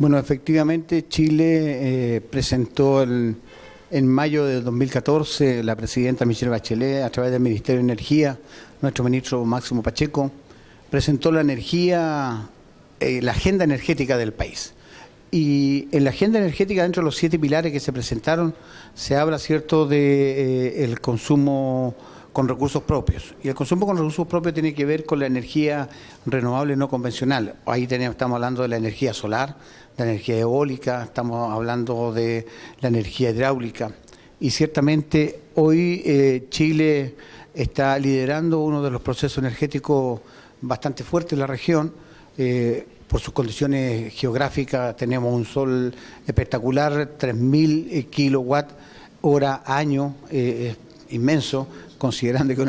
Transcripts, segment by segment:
Bueno, efectivamente Chile eh, presentó en mayo de 2014 la presidenta Michelle Bachelet a través del Ministerio de Energía, nuestro ministro Máximo Pacheco, presentó la energía, eh, la agenda energética del país. Y en la agenda energética, dentro de los siete pilares que se presentaron, se habla, ¿cierto?, de eh, el consumo con recursos propios. Y el consumo con recursos propios tiene que ver con la energía renovable no convencional. Ahí tenemos, estamos hablando de la energía solar, de la energía eólica, estamos hablando de la energía hidráulica. Y ciertamente hoy eh, Chile está liderando uno de los procesos energéticos bastante fuertes en la región. Eh, por sus condiciones geográficas, tenemos un sol espectacular, 3.000 kilowatt hora año, eh, es inmenso, considerando que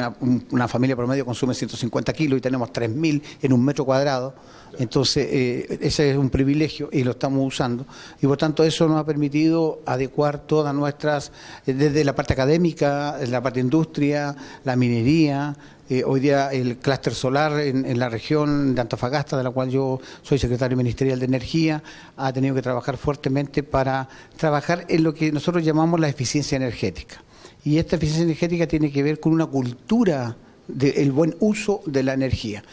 una, familia promedio consume 150 kilos y tenemos 3.000 en un metro cuadrado. Entonces, eh, ese es un privilegio y lo estamos usando. Y por tanto, eso nos ha permitido adecuar todas nuestras, eh, desde la parte académica, la parte industria, la minería, eh, hoy día el clúster solar en, la región de Antofagasta, de la cual yo soy secretario ministerial de Energía, ha tenido que trabajar fuertemente para trabajar en lo que nosotros llamamos la eficiencia energética. Y esta eficiencia energética tiene que ver con una cultura del buen uso de la energía.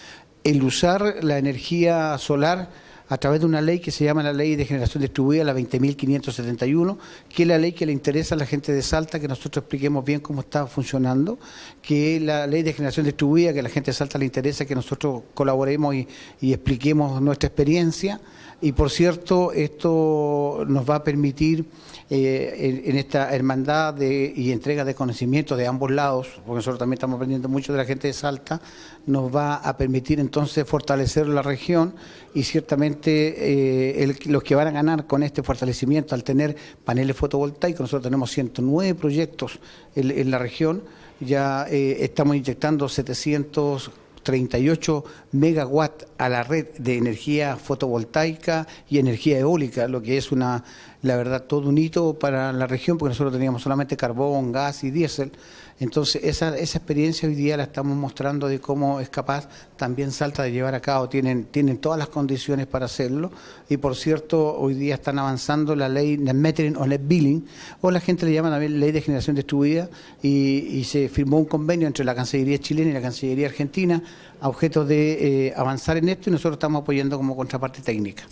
El usar la energía solar a través de una ley que se llama la Ley de Generación Distribuida, la 20.571, que es la ley que le interesa a la gente de Salta, que nosotros expliquemos bien cómo está funcionando, que es la Ley de Generación Distribuida, que a la gente de Salta le interesa que nosotros colaboremos y expliquemos nuestra experiencia. Y por cierto, esto nos va a permitir eh, en, esta hermandad de, y entrega de conocimiento de ambos lados, porque nosotros también estamos aprendiendo mucho de la gente de Salta, nos va a permitir entonces fortalecer la región y ciertamente eh, los que van a ganar con este fortalecimiento al tener paneles fotovoltaicos, nosotros tenemos 109 proyectos en, la región, ya eh, estamos inyectando 700 38 megawatt a la red de energía fotovoltaica y energía eólica, lo que es una la verdad, todo un hito para la región, porque nosotros teníamos solamente carbón, gas y diésel. Entonces, esa, esa experiencia hoy día la estamos mostrando de cómo es capaz también Salta de llevar a cabo. Tienen, tienen todas las condiciones para hacerlo. Y por cierto, hoy día están avanzando la ley de metering o net billing, o la gente le llama también ley de generación distribuida, y, y se firmó un convenio entre la Cancillería chilena y la Cancillería argentina a objeto de eh, avanzar en esto y nosotros estamos apoyando como contraparte técnica.